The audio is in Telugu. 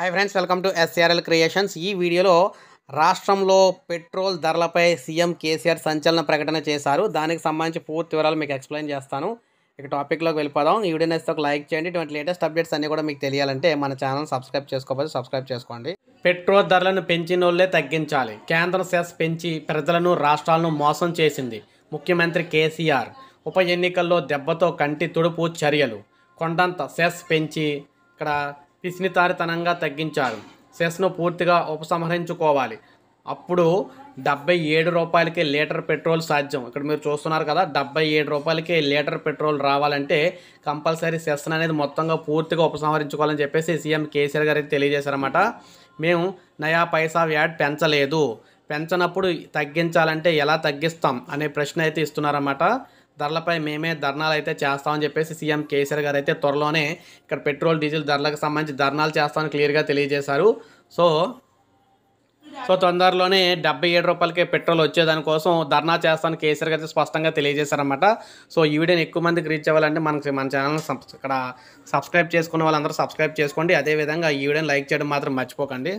hi friends welcome to SRL creations ఈ వీడియోలో రాష్ట్రంలో పెట్రోల్ ధరలపై సీఎం కేసీఆర్ సంచలన ప్రకటన చేశారు దానికి సంబంధించి పూర్తి వివరాలు మీకు ఎక్స్ప్లెయిన్ చేస్తాను ఇక టాపిక్లోకి వెళ్ళిపోదాం ఈ వీడియో నేస్తే ఒక లైక్ చేయండి ఇటువంటి లేటెస్ట్ అప్డేట్స్ అన్నీ కూడా మీకు తెలియాలంటే మన ఛానల్ సబ్స్క్రైబ్ చేసుకోవచ్చు సబ్స్క్రైబ్ చేసుకోండి పెట్రోల్ ధరలను పెంచిన తగ్గించాలి కేంద్రం సెస్ పెంచి ప్రజలను రాష్ట్రాలను మోసం చేసింది ముఖ్యమంత్రి కేసీఆర్ ఉప ఎన్నికల్లో దెబ్బతో కంటి తుడుపు చర్యలు కొండంత సెస్ పెంచి ఇక్కడ పిసినితారితనంగా తగ్గించారు సెస్ను పూర్తిగా ఉపసంహరించుకోవాలి అప్పుడు డెబ్బై ఏడు రూపాయలకే లీటర్ పెట్రోల్ సాధ్యం ఇక్కడ మీరు చూస్తున్నారు కదా డెబ్బై ఏడు రూపాయలకే లీటర్ పెట్రోల్ రావాలంటే కంపల్సరీ సెస్ అనేది మొత్తంగా పూర్తిగా ఉపసంహరించుకోవాలని చెప్పేసి సీఎం కేసీఆర్ గారికి తెలియజేశారన్నమాట మేము నయా పైసా వ్యాడ్ పెంచలేదు పెంచనప్పుడు తగ్గించాలంటే ఎలా తగ్గిస్తాం అనే ప్రశ్న అయితే ఇస్తున్నారన్నమాట ధరలపై మేమే ధర్నాలు అయితే చేస్తామని చెప్పేసి సీఎం కేసీఆర్ గారు అయితే త్వరలోనే ఇక్కడ పెట్రోల్ డీజిల్ ధరలకు సంబంధించి ధర్నాలు చేస్తామని క్లియర్గా తెలియజేశారు సో సో తొందరలోనే డెబ్బై ఏడు రూపాయలకే పెట్రోల్ వచ్చేదానికోసం ధర్నా చేస్తాను కేసీఆర్ గారు స్పష్టంగా తెలియజేశారన్నమాట సో ఈ వీడియోని ఎక్కువ మందికి రీచ్ అవ్వాలంటే మనకి మన ఛానల్ ఇక్కడ సబ్స్క్రైబ్ చేసుకున్న వాళ్ళందరూ సబ్స్క్రైబ్ చేసుకోండి అదేవిధంగా ఈ వీడియోని లైక్ చేయడం మాత్రం మర్చిపోకండి